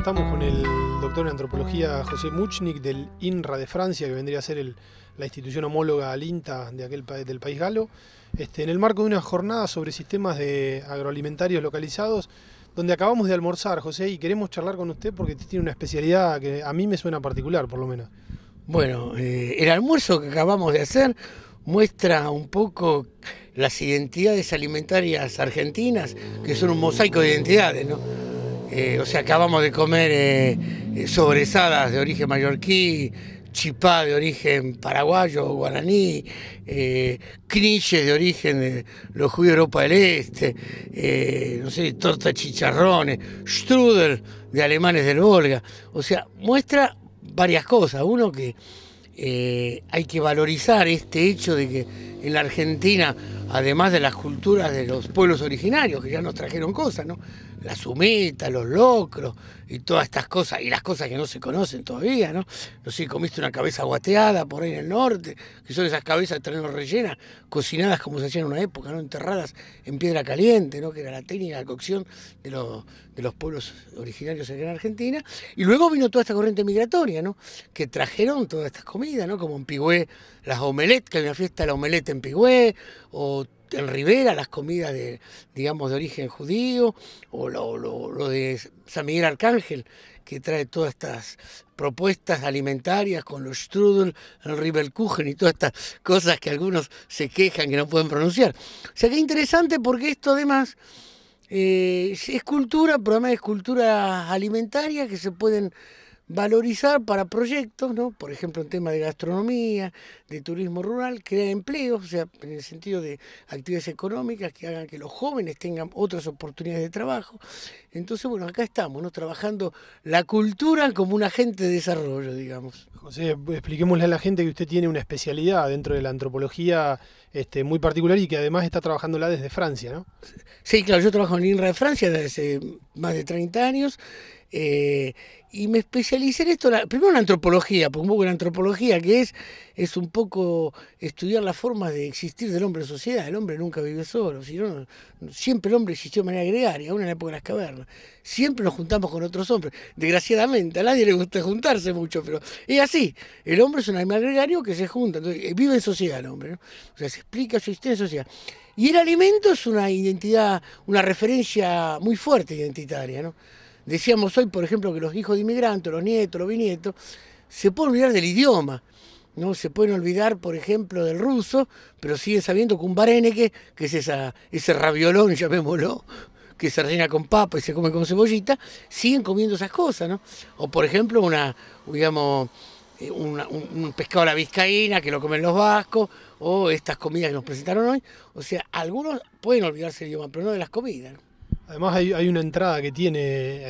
Estamos con el doctor en antropología José Muchnik del INRA de Francia, que vendría a ser la institución homóloga al INTA de aquel, del país galo, este, en el marco de una jornada sobre sistemas de agroalimentarios localizados, donde acabamos de almorzar, José, y queremos charlar con usted porque tiene una especialidad que a mí me suena particular, por lo menos. Bueno, eh, el almuerzo que acabamos de hacer muestra un poco las identidades alimentarias argentinas, que son un mosaico de identidades, ¿no? Eh, o sea, acabamos de comer eh, sobresadas de origen mallorquí, chipá de origen paraguayo, guaraní, eh, de origen de los judíos de Europa del Este, eh, no sé, torta chicharrones, strudel de alemanes del Volga. O sea, muestra varias cosas. Uno que hay que valorizar este hecho de que en la Argentina, además de las culturas de los pueblos originarios, que ya nos trajeron cosas, ¿no? la sumita, los locros y todas estas cosas, y las cosas que no se conocen todavía, ¿no? No sé, comiste una cabeza guateada por ahí en el norte, que son esas cabezas de terreno rellenas, cocinadas como se hacían en una época, ¿no? Enterradas en piedra caliente, ¿no? Que era la técnica de cocción de los, de los pueblos originarios en Argentina. Y luego vino toda esta corriente migratoria, ¿no? Que trajeron todas estas comidas, ¿no? Como en Pigüé, las omelettes, que hay una fiesta de la omelette en Pigüé, o en Rivera, las comidas de, digamos, de origen judío, o lo, de San Miguel Arcángel, que trae todas estas propuestas alimentarias con los strudel, el Kuchen y todas estas cosas que algunos se quejan que no pueden pronunciar. O sea que interesante porque esto además eh, es cultura, programas de cultura alimentaria que se pueden valorizar para proyectos, ¿no? por ejemplo, en tema de gastronomía, de turismo rural, crear empleos, o sea, en el sentido de actividades económicas que hagan que los jóvenes tengan otras oportunidades de trabajo. Entonces, bueno, acá estamos, ¿no? trabajando la cultura como un agente de desarrollo, digamos. José, expliquémosle a la gente que usted tiene una especialidad dentro de la antropología este, muy particular y que además está trabajándola desde Francia, ¿no? Sí, claro, yo trabajo en INRA de Francia desde hace más de 30 años eh, y me especialicé en esto, primero en antropología, porque un poco en antropología, que es, es un poco estudiar las formas de existir del hombre en sociedad. El hombre nunca vive solo, sino, siempre el hombre existió de manera gregaria, aún en la época de las cavernas. Siempre nos juntamos con otros hombres. Desgraciadamente, a nadie le gusta juntarse mucho, pero es así. El hombre es un animal gregario que se junta, eh, vive en sociedad el hombre, O sea, se explica su existencia en sociedad. Y el alimento es una identidad, una referencia muy fuerte identitaria, ¿no? Decíamos hoy, por ejemplo, que los hijos de inmigrantes, los nietos, los bisnietos, se pueden olvidar del idioma. ¿no? Se pueden olvidar, por ejemplo, del ruso, pero siguen sabiendo que un que es esa, ese raviolón, llamémoslo, que se rellena con papa y se come con cebollita, siguen comiendo esas cosas, ¿no? O por ejemplo, una, digamos, eh, un, pescado a la vizcaína que lo comen los vascos, o estas comidas que nos presentaron hoy. O sea, algunos pueden olvidarse del idioma, pero no de las comidas. Además hay, una entrada que tiene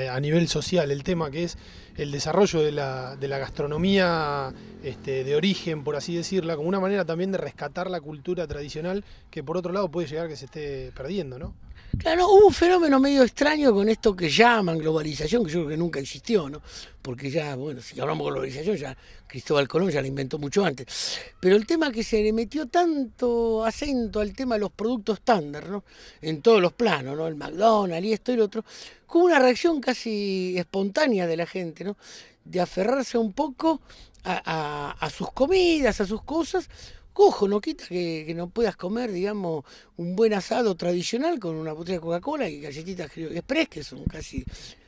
eh, a nivel social el tema que es el desarrollo de la, gastronomía este, de origen, por así decirla, como una manera también de rescatar la cultura tradicional que por otro lado puede llegar a que se esté perdiendo, ¿no? Claro, hubo un fenómeno medio extraño con esto que llaman globalización, que yo creo que nunca existió, ¿no? Porque ya, bueno, si hablamos de globalización, ya Cristóbal Colón ya la inventó mucho antes. Pero el tema que se le metió tanto acento al tema de los productos estándar, ¿no? En todos los planos, ¿no? El McDonald's, y esto y lo otro, como una reacción casi espontánea de la gente, ¿no? De aferrarse un poco a, sus comidas, a sus cosas. Cojo, no quita que, no puedas comer, digamos, un buen asado tradicional con una botella de Coca-Cola y galletitas creo, express, que son casi...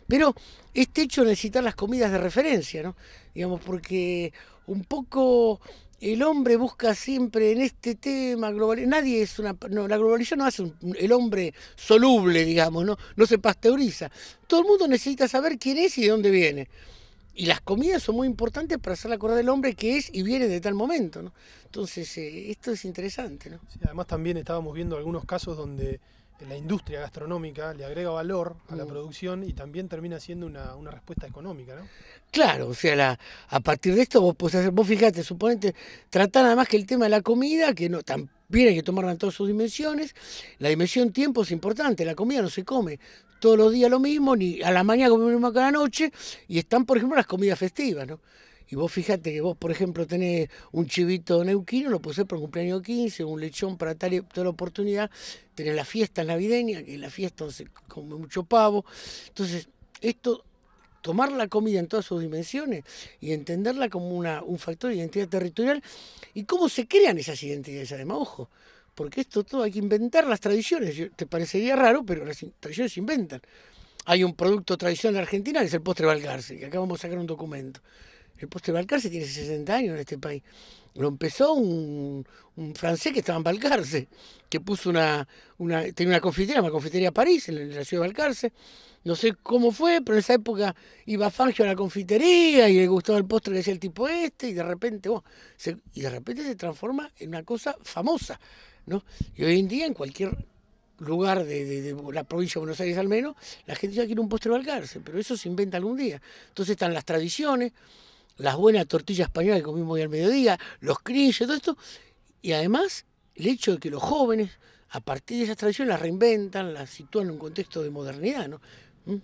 Pero este hecho de necesitar las comidas de referencia, ¿no? Digamos, porque un poco el hombre busca siempre en este tema global. Nadie es una. No, la globalización no hace el hombre soluble, digamos, ¿no? No se pasteuriza. Todo el mundo necesita saber quién es y de dónde viene. Y las comidas son muy importantes para hacer la acordar del hombre que es y viene de tal momento, ¿no? Entonces, eh, esto es interesante, ¿no? además también estábamos viendo algunos casos donde la industria gastronómica le agrega valor a la mm. producción y también termina siendo una, respuesta económica, ¿no? Claro, o sea, la, a partir de esto vos podés hacer, vos fijate, suponete, tratar nada más que el tema de la comida, que no también hay que tomarla en todas sus dimensiones, la dimensión tiempo es importante, la comida no se come todos los días lo mismo, ni a la mañana como lo mismo que a la noche, y están, por ejemplo, las comidas festivas, ¿no? Y vos fíjate que vos, por ejemplo, tenés un chivito neuquino, lo pusiste por cumpleaños 15, un lechón para tal, la oportunidad, tenés la fiesta navideña, que en la fiesta se come mucho pavo. Entonces, esto, tomar la comida en todas sus dimensiones y entenderla como un factor de identidad territorial y cómo se crean esas identidades, además, ojo porque esto todo hay que inventar las tradiciones. Te parecería raro, pero las tradiciones se inventan. Hay un producto tradicional de Argentina que es el postre valgarce, que acá vamos a sacar un documento. El poste Valcarce tiene 60 años en este país. Lo empezó un, francés que estaba en Balcarce, que puso una, una, tenía una confitería, una confitería París, en la ciudad de Valcarce. No sé cómo fue, pero en esa época iba Fangio a la confitería y le gustaba el postre que decía el tipo este, y de repente, se, y de repente se transforma en una cosa famosa. ¿no? Y hoy en día, en cualquier lugar de, la provincia de Buenos Aires al menos, la gente ya ah, quiere un postre balcarce, pero eso se inventa algún día. Entonces están las tradiciones, las buenas tortillas españolas que comimos hoy al mediodía, los cringes, todo esto. Y además, el hecho de que los jóvenes, a partir de esas tradiciones, las reinventan, las sitúan en un contexto de modernidad, ¿no? ¿Mm?